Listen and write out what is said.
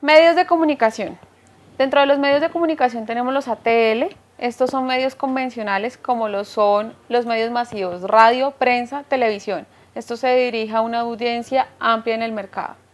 Medios de comunicación. Dentro de los medios de comunicación tenemos los ATL. Estos son medios convencionales como lo son los medios masivos, radio, prensa, televisión. Esto se dirige a una audiencia amplia en el mercado.